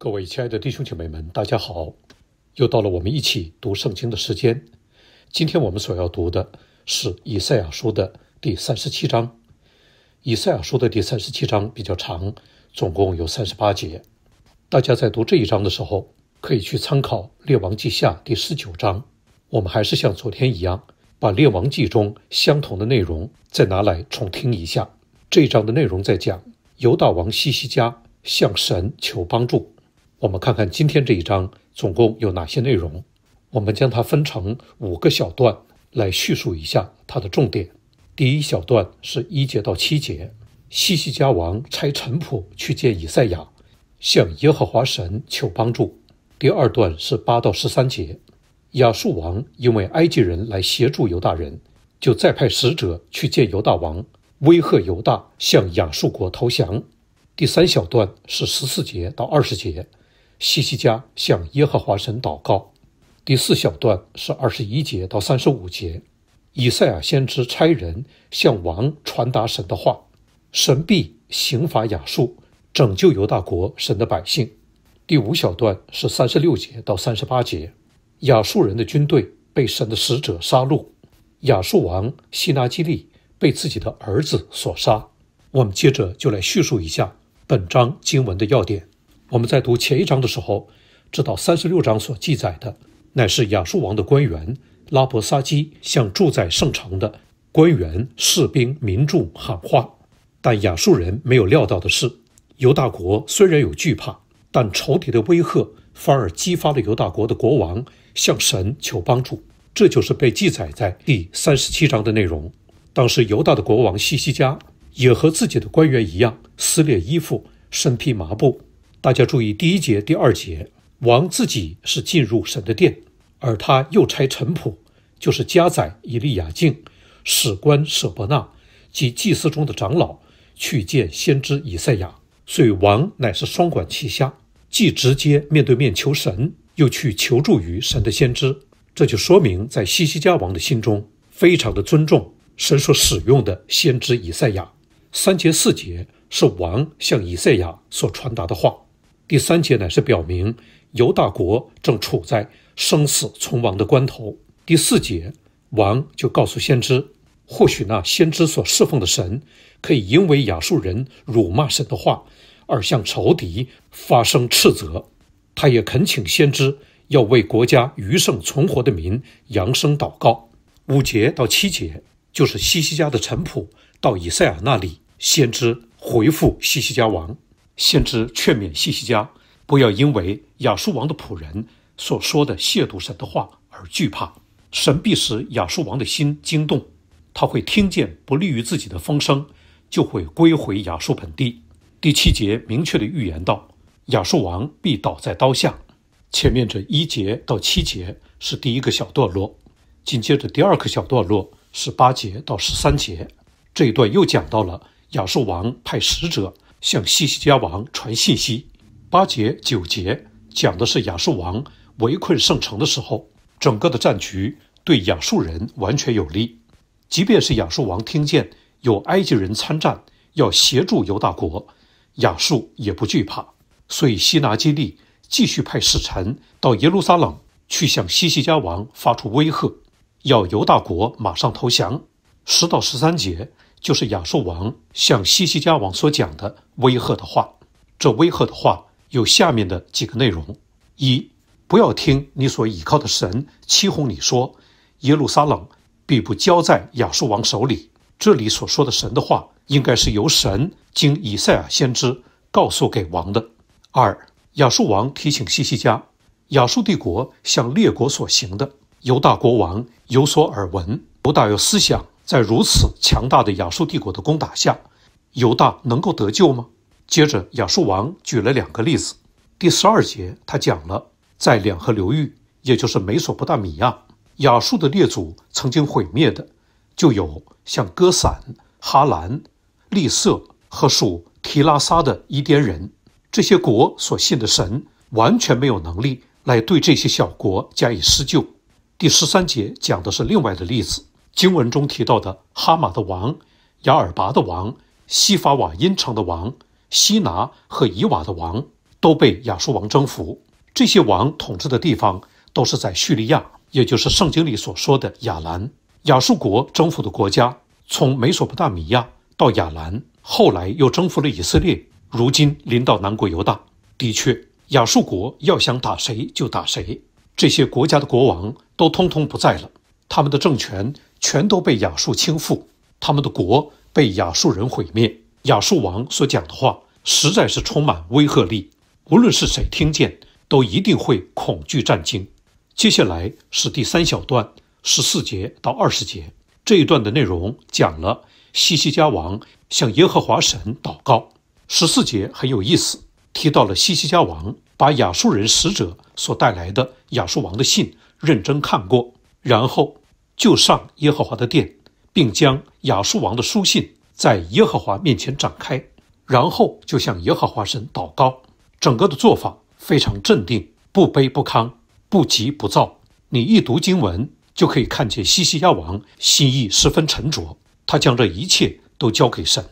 各位亲爱的弟兄姐妹们，大家好！又到了我们一起读圣经的时间。今天我们所要读的是以赛亚书的第三十七章。以赛亚书的第三十七章比较长，总共有三十八节。大家在读这一章的时候，可以去参考列王记下第十九章。我们还是像昨天一样，把列王记中相同的内容再拿来重听一下。这一章的内容在讲犹大王西西家向神求帮助。我们看看今天这一章总共有哪些内容，我们将它分成五个小段来叙述一下它的重点。第一小段是一节到七节，西西家王差臣仆去见以赛亚，向耶和华神求帮助。第二段是八到十三节，亚述王因为埃及人来协助犹大人，就再派使者去见犹大王，威吓犹大向亚述国投降。第三小段是十四节到二十节。西西家向耶和华神祷告。第四小段是二十一节到三十五节，以赛亚先知差人向王传达神的话，神必刑罚亚述，拯救犹大国神的百姓。第五小段是三十六节到三十八节，亚述人的军队被神的使者杀戮，亚述王西拿基利被自己的儿子所杀。我们接着就来叙述一下本章经文的要点。我们在读前一章的时候，知道三十六章所记载的，乃是亚述王的官员拉伯撒基向住在圣城的官员、士兵、民众喊话。但亚述人没有料到的是，犹大国虽然有惧怕，但仇敌的威吓反而激发了犹大国的国王向神求帮助。这就是被记载在第三十七章的内容。当时犹大的国王西西加也和自己的官员一样，撕裂衣服，身披麻布。大家注意，第一节、第二节，王自己是进入神的殿，而他又差臣仆，就是加宰以利亚敬、史官舍伯纳及祭司中的长老，去见先知以赛亚。所以王乃是双管齐下，既直接面对面求神，又去求助于神的先知。这就说明，在西西家王的心中，非常的尊重神所使用的先知以赛亚。三节四节是王向以赛亚所传达的话。第三节乃是表明犹大国正处在生死存亡的关头。第四节，王就告诉先知，或许那先知所侍奉的神，可以因为亚述人辱骂神的话，而向仇敌发生斥责。他也恳请先知要为国家余剩存活的民扬声祷告。五节到七节，就是西西家的臣仆到以赛亚那里，先知回复西西家王。先知劝勉西西家，不要因为亚述王的仆人所说的亵渎神的话而惧怕，神必使亚述王的心惊动，他会听见不利于自己的风声，就会归回亚述本地。第七节明确的预言道，亚述王必倒在刀下。前面这一节到七节是第一个小段落，紧接着第二个小段落是八节到十三节，这一段又讲到了亚述王派使者。向西西家王传信息，八节九节讲的是亚述王围困圣城的时候，整个的战局对亚述人完全有利。即便是亚述王听见有埃及人参战，要协助犹大国，亚述也不惧怕。所以希拿基利继续派使臣到耶路撒冷去向西西家王发出威吓，要犹大国马上投降。十到十三节。就是亚述王向西西加王所讲的威吓的话，这威吓的话有下面的几个内容：一，不要听你所倚靠的神欺哄你说，耶路撒冷必不交在亚述王手里。这里所说的神的话，应该是由神经以赛亚先知告诉给王的。二，亚述王提醒西西加，亚述帝国向列国所行的，犹大国王有所耳闻，犹大有思想。在如此强大的亚述帝国的攻打下，犹大能够得救吗？接着，亚述王举了两个例子。第十二节，他讲了在两河流域，也就是美索不达米亚，亚述的列祖曾经毁灭的，就有像哥散、哈兰、利色和属提拉撒的伊甸人这些国所信的神，完全没有能力来对这些小国加以施救。第十三节讲的是另外的例子。经文中提到的哈马的王、雅尔拔的王、西法瓦因城的王、希拿和以瓦的王都被亚述王征服。这些王统治的地方都是在叙利亚，也就是圣经里所说的亚兰。亚述国征服的国家从美索不达米亚到亚兰，后来又征服了以色列，如今临到南国犹大。的确，亚述国要想打谁就打谁，这些国家的国王都通通不在了，他们的政权。全都被亚述倾覆，他们的国被亚述人毁灭。亚述王所讲的话实在是充满威吓力，无论是谁听见，都一定会恐惧战惊。接下来是第三小段，十四节到二十节这一段的内容讲了西西家王向耶和华神祷告。十四节很有意思，提到了西西家王把亚述人使者所带来的亚述王的信认真看过，然后。就上耶和华的殿，并将亚述王的书信在耶和华面前展开，然后就向耶和华神祷告。整个的做法非常镇定，不卑不亢，不急不躁。你一读经文，就可以看见西西亚王心意十分沉着，他将这一切都交给神。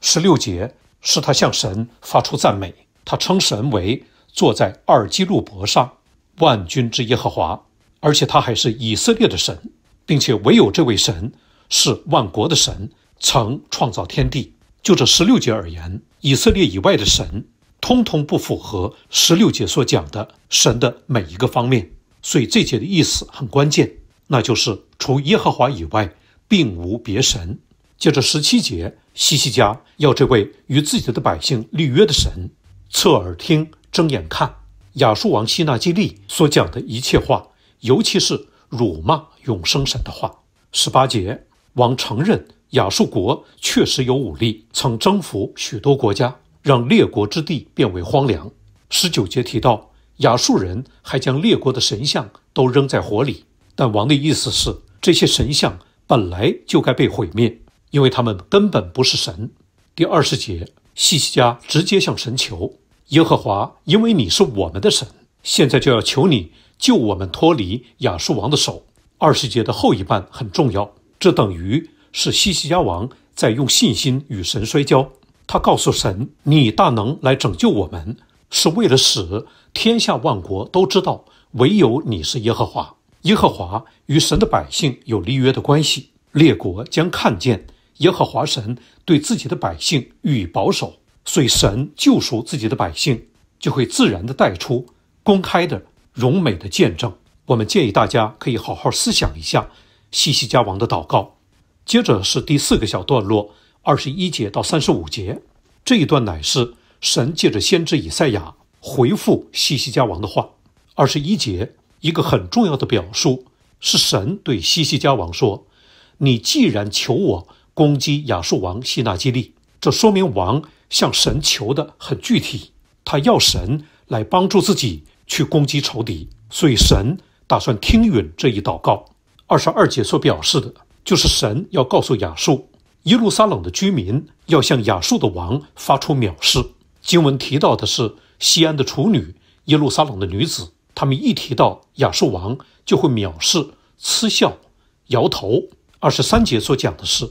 十六节是他向神发出赞美，他称神为坐在二基路伯上万军之耶和华，而且他还是以色列的神。并且唯有这位神是万国的神，曾创造天地。就这十六节而言，以色列以外的神通通不符合十六节所讲的神的每一个方面。所以这节的意思很关键，那就是除耶和华以外，并无别神。接着十七节，西西家要这位与自己的百姓立约的神侧耳听、睁眼看亚述王西纳基利所讲的一切话，尤其是辱骂。永生神的话，十八节王承认亚述国确实有武力，曾征服许多国家，让列国之地变为荒凉。十九节提到亚述人还将列国的神像都扔在火里，但王的意思是这些神像本来就该被毁灭，因为他们根本不是神。第二十节西奇加直接向神求：，耶和华，因为你是我们的神，现在就要求你救我们脱离亚述王的手。二十节的后一半很重要，这等于是西西家王在用信心与神摔跤。他告诉神：“你大能来拯救我们，是为了使天下万国都知道，唯有你是耶和华。耶和华与神的百姓有立约的关系，列国将看见耶和华神对自己的百姓予以保守，所以神救赎自己的百姓，就会自然的带出公开的荣美的见证。”我们建议大家可以好好思想一下西西家王的祷告。接着是第四个小段落，二十一节到三十五节。这一段乃是神借着先知以赛亚回复西西家王的话。二十一节一个很重要的表述是神对西西家王说：“你既然求我攻击亚述王西纳基利，这说明王向神求的很具体，他要神来帮助自己去攻击仇敌，所以神。”打算听允这一祷告。二十二节所表示的就是神要告诉亚述，耶路撒冷的居民要向亚述的王发出藐视。经文提到的是西安的处女，耶路撒冷的女子，他们一提到亚述王就会藐视、嗤笑、摇头。二十三节所讲的是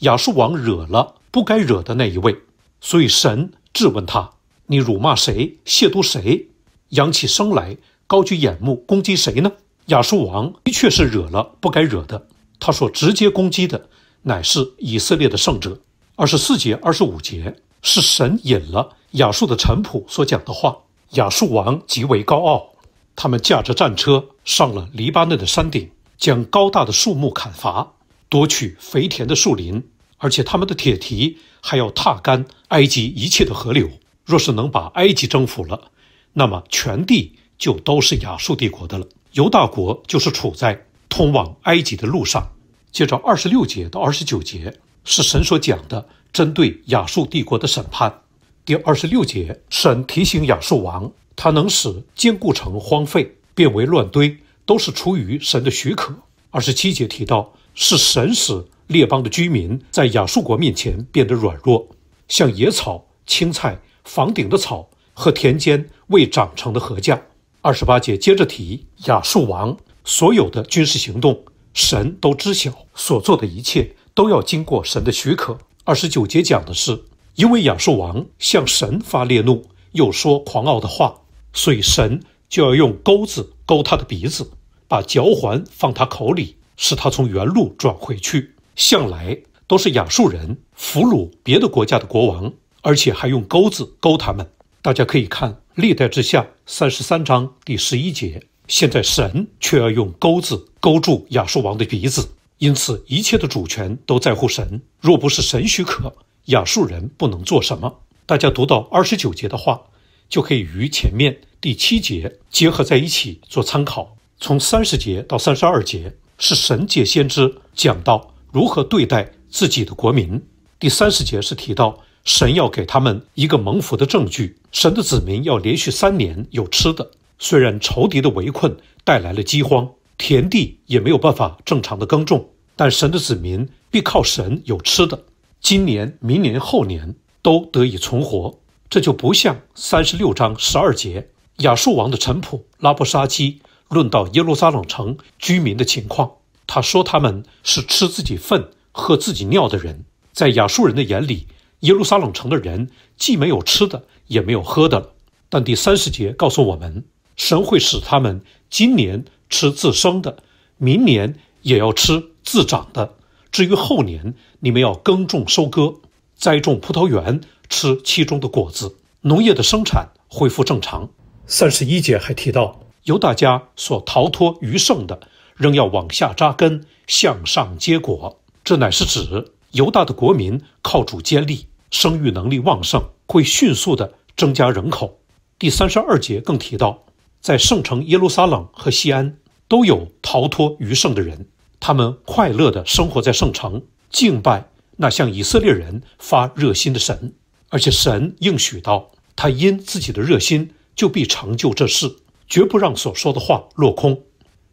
亚述王惹了不该惹的那一位，所以神质问他：“你辱骂谁？亵渎谁？”扬起声来。高举眼目攻击谁呢？亚述王的确是惹了不该惹的。他所直接攻击的乃是以色列的圣者。二十四节、二十五节是神引了亚述的臣仆所讲的话。亚述王极为高傲，他们驾着战车上了黎巴嫩的山顶，将高大的树木砍伐，夺取肥田的树林，而且他们的铁蹄还要踏干埃及一切的河流。若是能把埃及征服了，那么全地。就都是亚述帝国的了。犹大国就是处在通往埃及的路上。接着二十六节到二十九节是神所讲的针对亚述帝国的审判。第二十六节，神提醒亚述王，他能使坚固城荒废变为乱堆，都是出于神的许可。二十七节提到，是神使列邦的居民在亚述国面前变得软弱，像野草、青菜、房顶的草和田间未长成的禾稼。二十八节接着提雅述王，所有的军事行动，神都知晓，所做的一切都要经过神的许可。二十九节讲的是，因为雅述王向神发烈怒，又说狂傲的话，所以神就要用钩子勾他的鼻子，把嚼环放他口里，使他从原路转回去。向来都是雅述人俘虏别的国家的国王，而且还用钩子勾他们。大家可以看《历代之下》三十三章第十一节，现在神却要用钩子勾住亚述王的鼻子，因此一切的主权都在乎神。若不是神许可，亚述人不能做什么。大家读到二十九节的话，就可以与前面第七节结合在一起做参考。从三十节到三十二节是神界先知讲到如何对待自己的国民。第三十节是提到。神要给他们一个蒙福的证据，神的子民要连续三年有吃的。虽然仇敌的围困带来了饥荒，田地也没有办法正常的耕种，但神的子民必靠神有吃的。今年、明年、后年都得以存活，这就不像三十六章十二节亚述王的臣仆拉布沙基论到耶路撒冷城居民的情况，他说他们是吃自己粪、喝自己尿的人。在亚述人的眼里，耶路撒冷城的人既没有吃的，也没有喝的了。但第三十节告诉我们，神会使他们今年吃自生的，明年也要吃自长的。至于后年，你们要耕种、收割，栽种葡萄园，吃其中的果子。农业的生产恢复正常。三十一节还提到，犹大家所逃脱余剩的，仍要往下扎根，向上结果。这乃是指犹大的国民靠主接立。生育能力旺盛，会迅速地增加人口。第三十二节更提到，在圣城耶路撒冷和西安都有逃脱余剩的人，他们快乐地生活在圣城，敬拜那向以色列人发热心的神，而且神应许道，他因自己的热心就必成就这事，绝不让所说的话落空。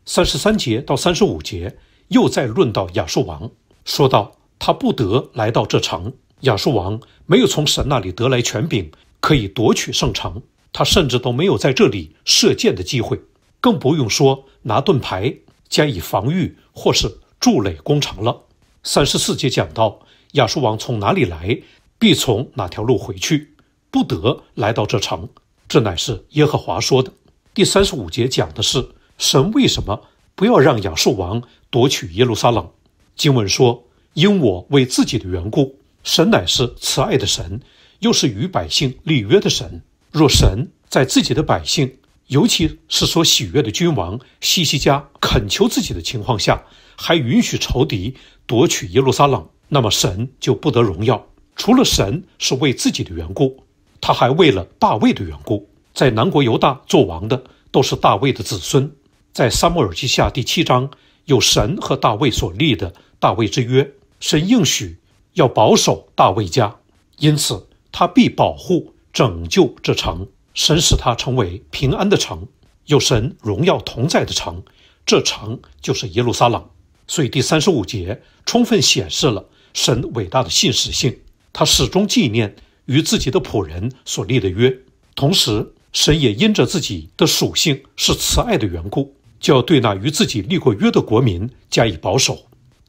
三十三节到三十五节又再论到亚述王，说到他不得来到这城。亚述王没有从神那里得来权柄，可以夺取圣城。他甚至都没有在这里射箭的机会，更不用说拿盾牌加以防御，或是筑垒攻城了。三十四节讲到亚述王从哪里来，必从哪条路回去，不得来到这城。这乃是耶和华说的。第三十五节讲的是神为什么不要让亚述王夺取耶路撒冷？经文说：因我为自己的缘故。神乃是慈爱的神，又是与百姓立约的神。若神在自己的百姓，尤其是所喜悦的君王西西家恳求自己的情况下，还允许仇敌夺取耶路撒冷，那么神就不得荣耀。除了神是为自己的缘故，他还为了大卫的缘故，在南国犹大做王的都是大卫的子孙。在撒母耳记下第七章，有神和大卫所立的大卫之约，神应许。要保守大卫家，因此他必保护拯救这城，神使他成为平安的城，有神荣耀同在的城。这城就是耶路撒冷。所以第三十五节充分显示了神伟大的信实性，他始终纪念与自己的仆人所立的约。同时，神也因着自己的属性是慈爱的缘故，就要对那与自己立过约的国民加以保守。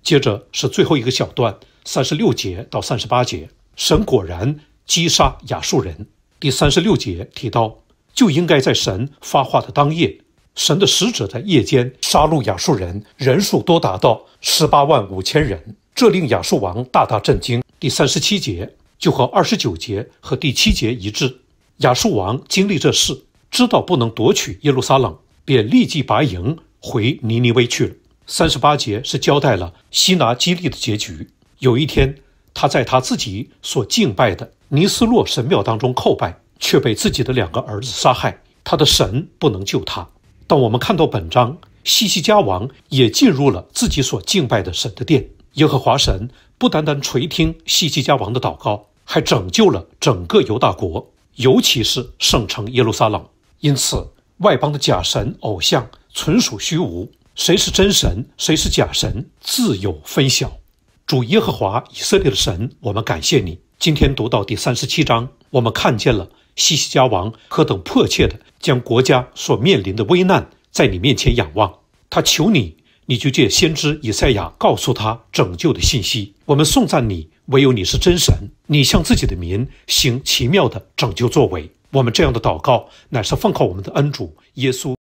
接着是最后一个小段。三十六节到三十八节，神果然击杀亚述人。第三十六节提到，就应该在神发话的当夜，神的使者在夜间杀戮亚述人，人数多达到十八万五千人，这令亚述王大大震惊。第三十七节就和二十九节和第七节一致。亚述王经历这事，知道不能夺取耶路撒冷，便立即拔营回尼尼微去了。三十八节是交代了希拿基利的结局。有一天，他在他自己所敬拜的尼斯洛神庙当中叩拜，却被自己的两个儿子杀害。他的神不能救他。但我们看到本章，西西家王也进入了自己所敬拜的神的殿。耶和华神不单单垂听西西家王的祷告，还拯救了整个犹大国，尤其是圣城耶路撒冷。因此，外邦的假神偶像纯属虚无。谁是真神，谁是假神，自有分晓。主耶和华以色列的神，我们感谢你。今天读到第三十七章，我们看见了西西家王何等迫切的将国家所面临的危难在你面前仰望，他求你，你就借先知以赛亚告诉他拯救的信息。我们颂赞你，唯有你是真神，你向自己的民行奇妙的拯救作为。我们这样的祷告，乃是奉靠我们的恩主耶稣。